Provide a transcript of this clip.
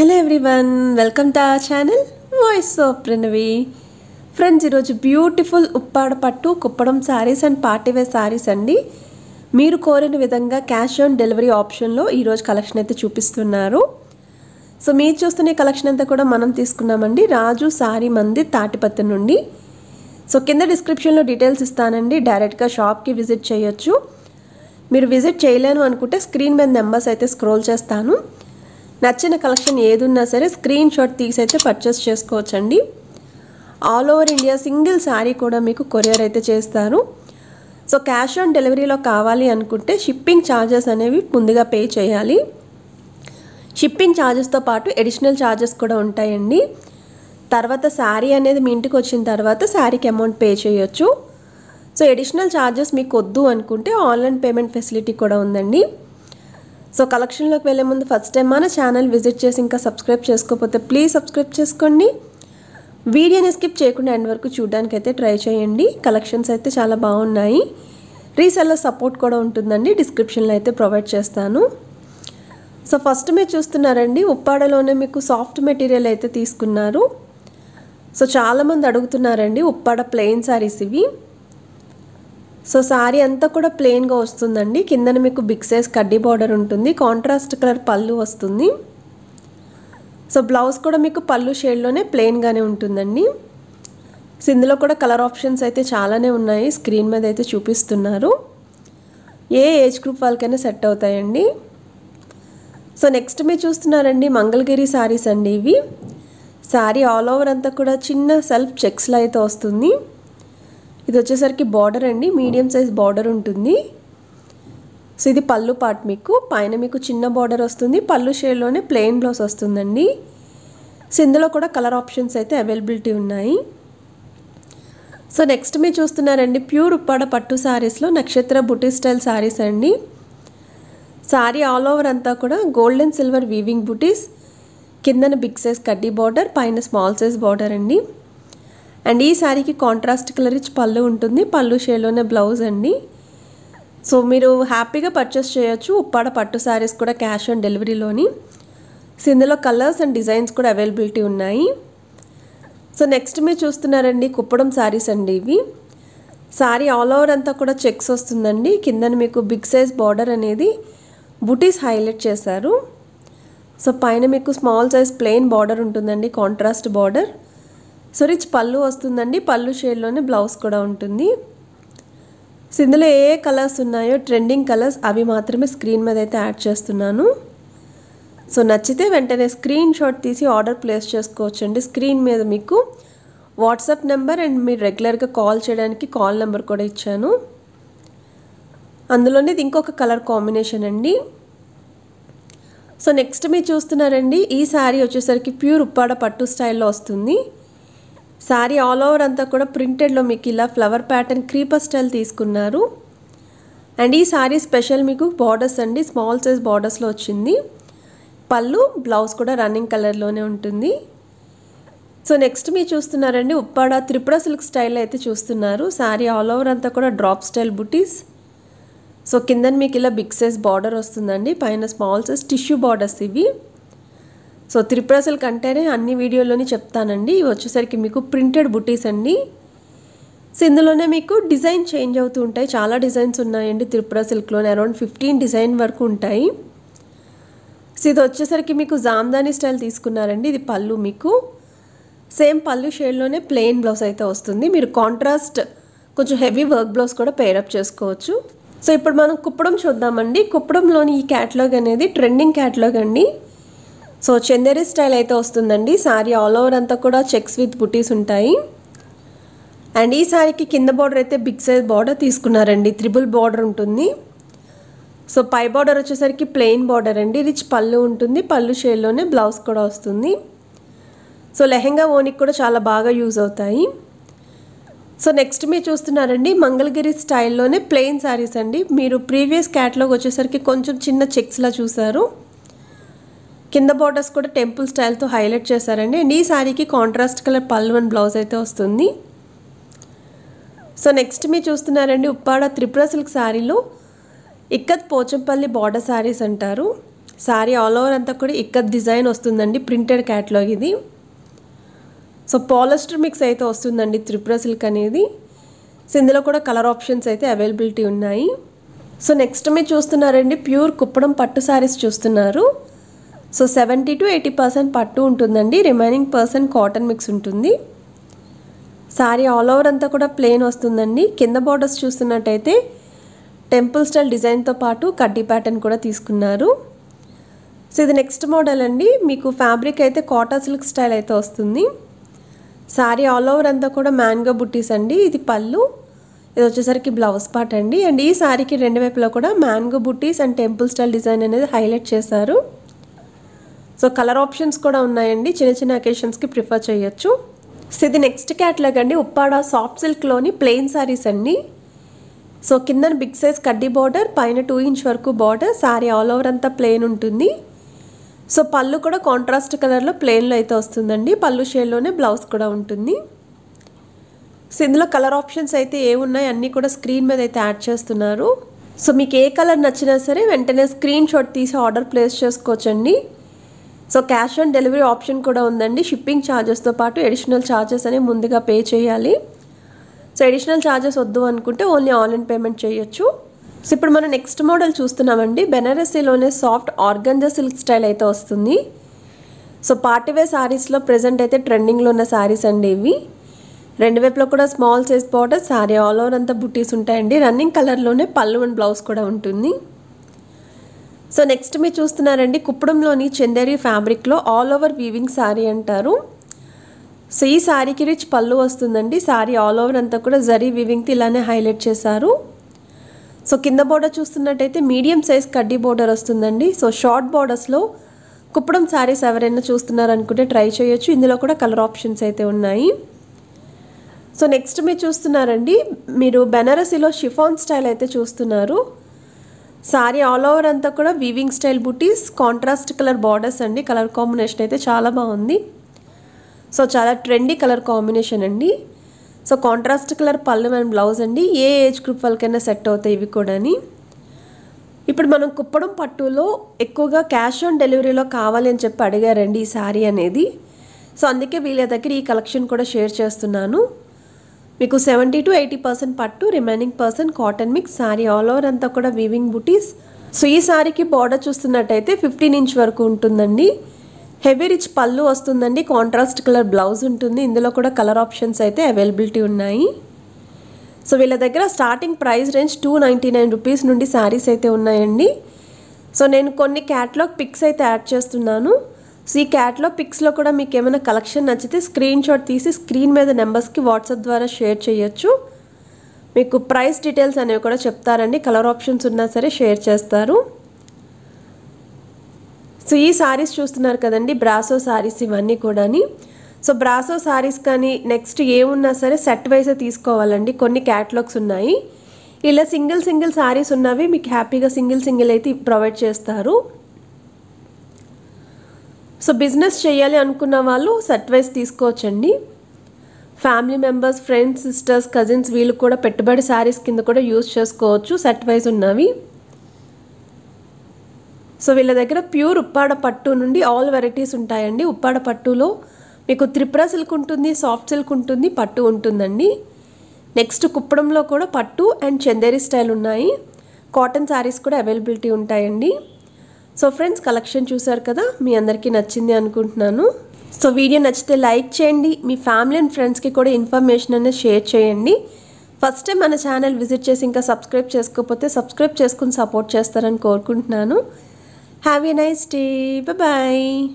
hello everyone welcome to ఆ channel voice of Pranavi friends ఈరోజు beautiful Uppada పట్టు కుప్పడం శారీస్ అండ్ వేర్ శారీస్ అండి మీరు కోరిన విధంగా క్యాష్ ఆన్ డెలివరీ ఆప్షన్లో ఈరోజు కలెక్షన్ అయితే చూపిస్తున్నారు సో మీరు చూస్తున్న కలెక్షన్ అంతా కూడా మనం తీసుకున్నామండి రాజు సారీ మంది తాటిపత్తి నుండి సో కింద డిస్క్రిప్షన్లో డీటెయిల్స్ ఇస్తానండి డైరెక్ట్గా షాప్కి విజిట్ చేయొచ్చు మీరు విజిట్ చేయలేను అనుకుంటే స్క్రీన్ మీద నెంబర్స్ అయితే స్క్రోల్ చేస్తాను నచ్చిన కలెక్షన్ ఏదున్నా సరే స్క్రీన్ షాట్ తీసి అయితే పర్చేస్ చేసుకోవచ్చండి all over India single sari కూడా మీకు కొరియర్ అయితే చేస్తారు సో క్యాష్ ఆన్ డెలివరీలో కావాలి అనుకుంటే షిప్పింగ్ ఛార్జెస్ అనేవి ముందుగా పే చేయాలి షిప్పింగ్ ఛార్జెస్తో పాటు ఎడిషనల్ ఛార్జెస్ కూడా ఉంటాయండి తర్వాత శారీ అనేది మీ ఇంటికి వచ్చిన తర్వాత శారీకి అమౌంట్ పే చేయొచ్చు సో ఎడిషనల్ ఛార్జెస్ మీకు వద్దు అనుకుంటే ఆన్లైన్ పేమెంట్ ఫెసిలిటీ కూడా ఉందండి సో కలెక్షన్లోకి వెళ్ళే ముందు ఫస్ట్ టైం మన ఛానల్ విజిట్ చేసి ఇంకా సబ్స్క్రైబ్ చేసుకోకపోతే ప్లీజ్ సబ్స్క్రైబ్ చేసుకోండి వీడియోని స్కిప్ చేయకుండా ఎండ్ వరకు చూడడానికి అయితే ట్రై చేయండి కలెక్షన్స్ అయితే చాలా బాగున్నాయి రీసెల్లో సపోర్ట్ కూడా ఉంటుందండి డిస్క్రిప్షన్లో అయితే ప్రొవైడ్ చేస్తాను సో ఫస్ట్ మీరు చూస్తున్నారండి ఉప్పాడలోనే మీకు సాఫ్ట్ మెటీరియల్ అయితే తీసుకున్నారు సో చాలామంది అడుగుతున్నారండి ఉప్పాడ ప్లెయిన్ శారీస్ ఇవి సో శారీ అంతా కూడా ప్లెయిన్గా వస్తుందండి కిందన మీకు బిగ్ సైజ్ కడ్డీ బార్డర్ ఉంటుంది కాంట్రాస్ట్ కలర్ పళ్ళు వస్తుంది సో బ్లౌజ్ కూడా మీకు పళ్ళు షేడ్లోనే ప్లెయిన్గానే ఉంటుందండి సో ఇందులో కూడా కలర్ ఆప్షన్స్ అయితే చాలానే ఉన్నాయి స్క్రీన్ మీద అయితే చూపిస్తున్నారు ఏ ఏజ్ గ్రూప్ వాళ్ళకైనా సెట్ అవుతాయండి సో నెక్స్ట్ మీరు చూస్తున్నారండి మంగళగిరి శారీస్ అండి ఇవి శారీ ఆల్ ఓవర్ అంతా కూడా చిన్న సెల్ఫ్ చెక్స్లో అయితే వస్తుంది ఇది వచ్చేసరికి బార్డర్ అండి మీడియం సైజ్ బార్డర్ ఉంటుంది సో ఇది పళ్ళు పార్ట్ మీకు పైన మీకు చిన్న బార్డర్ వస్తుంది పళ్ళు షేడ్లోనే ప్లెయిన్ బ్లౌజ్ వస్తుందండి సో ఇందులో కూడా కలర్ ఆప్షన్స్ అయితే అవైలబిలిటీ ఉన్నాయి సో నెక్స్ట్ మీరు చూస్తున్నారండి ప్యూర్ ఉప్పాడ పట్టు శారీస్లో నక్షత్ర బుటీ స్టైల్ శారీస్ అండి శారీ ఆల్ ఓవర్ అంతా కూడా gold and silver weaving buttis కిందన బిగ్ సైజ్ కడ్డీ బార్డర్ పైన స్మాల్ సైజ్ బార్డర్ అండి అండ్ ఈ శారీకి కాంట్రాస్ట్ కలర్ ఇచ్చి పళ్ళు ఉంటుంది పళ్ళు షేలోనే బ్లౌజ్ అండి సో మీరు హ్యాపీగా పర్చేస్ చేయొచ్చు ఉప్పాడ పట్టు శారీస్ కూడా క్యాష్ ఆన్ డెలివరీలోని సో ఇందులో కలర్స్ అండ్ డిజైన్స్ కూడా అవైలబిలిటీ ఉన్నాయి సో నెక్స్ట్ మీరు చూస్తున్నారండి కుప్పడం శారీస్ అండి ఇవి శారీ ఆల్ ఓవర్ అంతా కూడా చెక్స్ వస్తుందండి కింద మీకు బిగ్ సైజ్ బార్డర్ అనేది బుటీస్ హైలైట్ చేశారు సో పైన మీకు స్మాల్ సైజ్ ప్లెయిన్ బార్డర్ ఉంటుందండి కాంట్రాస్ట్ బార్డర్ సో రిచ్ పళ్ళు వస్తుందండి పళ్ళు షేడ్లోనే బ్లౌజ్ కూడా ఉంటుంది సో ఇందులో ఏ కలర్స్ ఉన్నాయో ట్రెండింగ్ కలర్స్ అవి మాత్రమే స్క్రీన్ మీద అయితే యాడ్ చేస్తున్నాను సో నచ్చితే వెంటనే స్క్రీన్ షాట్ తీసి ఆర్డర్ ప్లేస్ చేసుకోవచ్చండి స్క్రీన్ మీద మీకు వాట్సాప్ నెంబర్ అండ్ మీరు రెగ్యులర్గా కాల్ చేయడానికి కాల్ నెంబర్ కూడా ఇచ్చాను అందులోనే ఇది ఇంకొక కలర్ కాంబినేషన్ అండి సో నెక్స్ట్ మీరు చూస్తున్నారండి ఈ శారీ వచ్చేసరికి ప్యూర్ ఉప్పాడ పట్టు స్టైల్లో వస్తుంది శారీ ఆల్ ఓవర్ అంతా కూడా ప్రింటెడ్లో మీకు ఇలా ఫ్లవర్ ప్యాటర్న్ క్రీపర్ స్టైల్ తీసుకున్నారు అండ్ ఈ శారీ స్పెషల్ మీకు బార్డర్స్ అండి స్మాల్ సైజ్ బార్డర్స్లో వచ్చింది పళ్ళు బ్లౌజ్ కూడా రన్నింగ్ కలర్లోనే ఉంటుంది సో నెక్స్ట్ మీరు చూస్తున్నారండి ఉప్పాడ త్రిపుర సిల్క్ స్టైల్ అయితే చూస్తున్నారు శారీ ఆల్ ఓవర్ అంతా కూడా డ్రాప్ స్టైల్ బుటీస్ సో కింద మీకు ఇలా బిగ్ సైజ్ బార్డర్ వస్తుందండి పైన స్మాల్ సైజ్ టిష్యూ బార్డర్స్ ఇవి సో సిల్క్ కంటేనే అన్ని వీడియోల్లోనే చెప్తానండి ఇవి వచ్చేసరికి మీకు ప్రింటెడ్ బుటీస్ అండి సో ఇందులోనే మీకు డిజైన్ చేంజ్ అవుతూ ఉంటాయి చాలా డిజైన్స్ ఉన్నాయండి త్రిపుర సిల్క్లోనే అరౌండ్ ఫిఫ్టీన్ డిజైన్ వరకు ఉంటాయి సో ఇది వచ్చేసరికి మీకు జామ్దాని స్టైల్ తీసుకున్నారండి ఇది పళ్ళు మీకు సేమ్ పళ్ళు షేడ్లోనే ప్లెయిన్ బ్లౌజ్ అయితే వస్తుంది మీరు కాంట్రాస్ట్ కొంచెం హెవీ వర్క్ బ్లౌజ్ కూడా పేరప్ చేసుకోవచ్చు సో ఇప్పుడు మనం కుప్పడం చూద్దామండి కుప్పడంలోని ఈ క్యాటలాగ్ అనేది ట్రెండింగ్ క్యాటలాగ్ అండి సో చందేరి స్టైల్ అయితే వస్తుందండి శారీ ఆల్ ఓవర్ అంతా కూడా చెక్స్ విత్ బుటీస్ ఉంటాయి అండ్ ఈ శారీకి కింద బార్డర్ అయితే బిగ్ సైజ్ బార్డర్ తీసుకున్నారండి త్రిబుల్ బార్డర్ ఉంటుంది సో పై బార్డర్ వచ్చేసరికి ప్లెయిన్ బార్డర్ అండి రిచ్ పళ్ళు ఉంటుంది పళ్ళు షేడ్లోనే బ్లౌజ్ కూడా వస్తుంది సో లెహెంగా ఓనికి కూడా చాలా బాగా యూజ్ అవుతాయి సో నెక్స్ట్ మీరు చూస్తున్నారండి మంగళగిరి స్టైల్లోనే ప్లెయిన్ శారీస్ అండి మీరు ప్రీవియస్ క్యాట్లాగ్ వచ్చేసరికి కొంచెం చిన్న చెక్స్లా చూసారు కింద బోర్డర్స్ కూడా టెంపుల్ స్టైల్తో హైలైట్ చేశారండి అండ్ ఈ శారీకి కాంట్రాస్ట్ కలర్ అండ్ బ్లౌజ్ అయితే వస్తుంది సో నెక్స్ట్ మీరు చూస్తున్నారండి ఉప్పాడ త్రిపుర సిల్క్ శారీలో ఇక్కత్ పోచంపల్లి బార్డర్ శారీస్ అంటారు శారీ ఆల్ ఓవర్ అంతా కూడా ఇక్కత్ డిజైన్ వస్తుందండి ప్రింటెడ్ క్యాట్లాగ్ ఇది సో పాలస్టర్ మిక్స్ అయితే వస్తుందండి త్రిపుర సిల్క్ అనేది సో ఇందులో కూడా కలర్ ఆప్షన్స్ అయితే అవైలబిలిటీ ఉన్నాయి సో నెక్స్ట్ మీరు చూస్తున్నారండి ప్యూర్ కుప్పడం పట్టు శారీస్ చూస్తున్నారు so seventy to eighty percent పట్టు ఉంటుందండి రిమైనింగ్ పర్సెంట్ కాటన్ మిక్స్ ఉంటుంది శారీ ఆల్ ఓవర్ అంతా కూడా ప్లెయిన్ వస్తుందండి కింద బార్డర్స్ చూస్తున్నట్టయితే టెంపుల్ స్టైల్ డిజైన్తో పాటు కడ్డీ ప్యాటర్న్ కూడా తీసుకున్నారు సో ఇది నెక్స్ట్ మోడల్ అండి మీకు ఫ్యాబ్రిక్ అయితే కాటా సిల్క్ స్టైల్ అయితే వస్తుంది శారీ ఆల్ ఓవర్ అంతా కూడా మ్యాన్గా బుట్టీస్ అండి ఇది పళ్ళు ఇది వచ్చేసరికి బ్లౌజ్ పార్ట్ అండి అండ్ ఈ శారీకి రెండు వైపులో కూడా mango buttis and temple style design అనేది హైలైట్ చేశారు సో కలర్ ఆప్షన్స్ కూడా ఉన్నాయండి చిన్న చిన్న అకేషన్స్కి ప్రిఫర్ చేయొచ్చు సో ఇది నెక్స్ట్ క్యాట్లాగ్ అండి ఉప్పాడ సాఫ్ట్ సిల్క్లోని ప్లెయిన్ శారీస్ అండి సో కింద బిగ్ సైజ్ కడ్డీ బార్డర్ పైన టూ ఇంచ్ వరకు బార్డర్ శారీ ఆల్ ఓవర్ అంతా ప్లెయిన్ ఉంటుంది సో పళ్ళు కూడా కాంట్రాస్ట్ కలర్లో ప్లెయిన్లో అయితే వస్తుందండి పళ్ళు షేడ్లోనే బ్లౌజ్ కూడా ఉంటుంది సో ఇందులో కలర్ ఆప్షన్స్ అయితే ఏ ఉన్నాయి అన్నీ కూడా స్క్రీన్ మీద అయితే యాడ్ చేస్తున్నారు సో మీకు ఏ కలర్ నచ్చినా సరే వెంటనే స్క్రీన్ షాట్ తీసి ఆర్డర్ ప్లేస్ చేసుకోవచ్చండి so cash on delivery option కూడా ఉందండి షిప్పింగ్ ఛార్జెస్తో పాటు ఎడిషనల్ ఛార్జెస్ అనేవి ముందుగా పే చేయాలి సో ఎడిషనల్ ఛార్జెస్ వద్దు అనుకుంటే ఓన్లీ ఆన్లైన్ పేమెంట్ చేయొచ్చు సో ఇప్పుడు మనం నెక్స్ట్ మోడల్ చూస్తున్నామండి బెనారసీలోనే సాఫ్ట్ ఆర్గంజ సిల్క్ స్టైల్ అయితే వస్తుంది సో పార్టీవే శారీస్లో ప్రజెంట్ అయితే ట్రెండింగ్లో ఉన్న శారీస్ అండి ఇవి రెండు వైపులో కూడా small size border sari all over అంతా బుట్టీస్ ఉంటాయండి రన్నింగ్ కలర్లోనే పళ్ళు అండ్ బ్లౌజ్ కూడా ఉంటుంది సో నెక్స్ట్ మీరు చూస్తున్నారండి కుప్పడంలోని చందేరి ఫ్యాబ్రిక్లో ఆల్ ఓవర్ వీవింగ్ శారీ అంటారు సో ఈ శారీకి రిచ్ పళ్ళు వస్తుందండి శారీ ఆల్ ఓవర్ అంతా కూడా జరీ వీవింగ్తో ఇలానే హైలైట్ చేశారు సో కింద బోర్డర్ చూస్తున్నట్టయితే మీడియం సైజ్ కడ్డీ బోర్డర్ వస్తుందండి సో షార్ట్ బోర్డర్స్లో కుప్పడం శారీస్ ఎవరైనా చూస్తున్నారనుకుంటే ట్రై చేయొచ్చు ఇందులో కూడా కలర్ ఆప్షన్స్ అయితే ఉన్నాయి సో నెక్స్ట్ మీరు చూస్తున్నారండి మీరు బెనారసీలో షిఫాన్ స్టైల్ అయితే చూస్తున్నారు శారీ ఆల్ ఓవర్ అంతా కూడా weaving style buttis contrast colour borders అండి కలర్ కాంబినేషన్ అయితే చాలా బాగుంది సో చాలా ట్రెండీ కలర్ కాంబినేషన్ అండి సో కాంట్రాస్ట్ కలర్ పళ్ళు అండ్ బ్లౌజ్ అండి ఏ ఏజ్ గ్రూప్ వాళ్ళకైనా సెట్ అవుతాయి ఇవి కూడాని ఇప్పుడు మనం కుప్పడం పట్టులో ఎక్కువగా క్యాష్ ఆన్ డెలివరీలో కావాలి అని చెప్పి అడిగారండి ఈ శారీ అనేది సో అందుకే వీళ్ళ దగ్గర ఈ కలెక్షన్ కూడా షేర్ చేస్తున్నాను మీకు సెవెంటీ టు ఎయిటీ పర్సెంట్ పట్టు remaining percent cotton mix sari all over అంతా కూడా వీవింగ్ బుటీస్ సో ఈ శారీకి బార్డర్ చూస్తున్నట్టయితే ఫిఫ్టీన్ ఇంచ్ వరకు ఉంటుందండి హెవీ రిచ్ పళ్ళు వస్తుందండి కాంట్రాస్ట్ కలర్ బ్లౌజ్ ఉంటుంది ఇందులో కూడా కలర్ ఆప్షన్స్ అయితే అవైలబిలిటీ ఉన్నాయి సో వీళ్ళ దగ్గర starting price range two ninety nine rupees నుండి శారీస్ అయితే ఉన్నాయండి సో నేను కొన్ని క్యాట్లాగ్ పిక్స్ అయితే యాడ్ చేస్తున్నాను ఈ క్యాట్లో పిక్స్లో కూడా మీకు ఏమైనా కలెక్షన్ నచ్చితే స్క్రీన్ షాట్ తీసి స్క్రీన్ మీద నెంబర్స్కి వాట్సాప్ ద్వారా షేర్ చేయొచ్చు మీకు ప్రైస్ డీటెయిల్స్ అనేవి కూడా చెప్తారండి కలర్ ఆప్షన్స్ ఉన్నా సరే షేర్ చేస్తారు సో ఈ సారీస్ చూస్తున్నారు కదండి బ్రాసో సారీస్ ఇవన్నీ కూడాని సో బ్రాసో సారీస్ కానీ నెక్స్ట్ ఏమున్నా సరే సెట్ వైజే తీసుకోవాలండి కొన్ని క్యాటలాగ్స్ ఉన్నాయి ఇలా సింగిల్ సింగిల్ సారీస్ ఉన్నవి మీకు హ్యాపీగా సింగిల్ సింగిల్ అయితే ప్రొవైడ్ చేస్తారు సో బిజినెస్ చేయాలి అనుకున్న వాళ్ళు సట్వైస్ తీసుకోవచ్చండి family members friends sisters cousins వీళ్ళు కూడా పెట్టుబడి శారీస్ కింద కూడా యూజ్ చేసుకోవచ్చు సెట్ వైజ్ ఉన్నవి సో వీళ్ళ దగ్గర ప్యూర్ ఉప్పాడ పట్టు నుండి ఆల్ వెరైటీస్ ఉంటాయండి ఉప్పాడ పట్టులో మీకు త్రిపుర సిల్క్ ఉంటుంది సాఫ్ట్ సిల్క్ ఉంటుంది పట్టు ఉంటుందండి నెక్స్ట్ కుప్పడంలో కూడా పట్టు అండ్ చందేరి స్టైల్ ఉన్నాయి కాటన్ శారీస్ కూడా అవైలబిలిటీ ఉంటాయండి సో ఫ్రెండ్స్ కలెక్షన్ చూసారు కదా మీ అందరికీ నచ్చింది అనుకుంటున్నాను సో వీడియో నచ్చితే లైక్ చేయండి మీ ఫ్యామిలీ అండ్ ఫ్రెండ్స్కి కూడా ఇన్ఫర్మేషన్ అనేది షేర్ చేయండి ఫస్ట్ టైం మన ఛానల్ విజిట్ చేసి ఇంకా సబ్స్క్రైబ్ చేసుకోకపోతే సబ్స్క్రైబ్ చేసుకుని సపోర్ట్ చేస్తారని కోరుకుంటున్నాను హ్యావ్ నైస్ డే బాయ్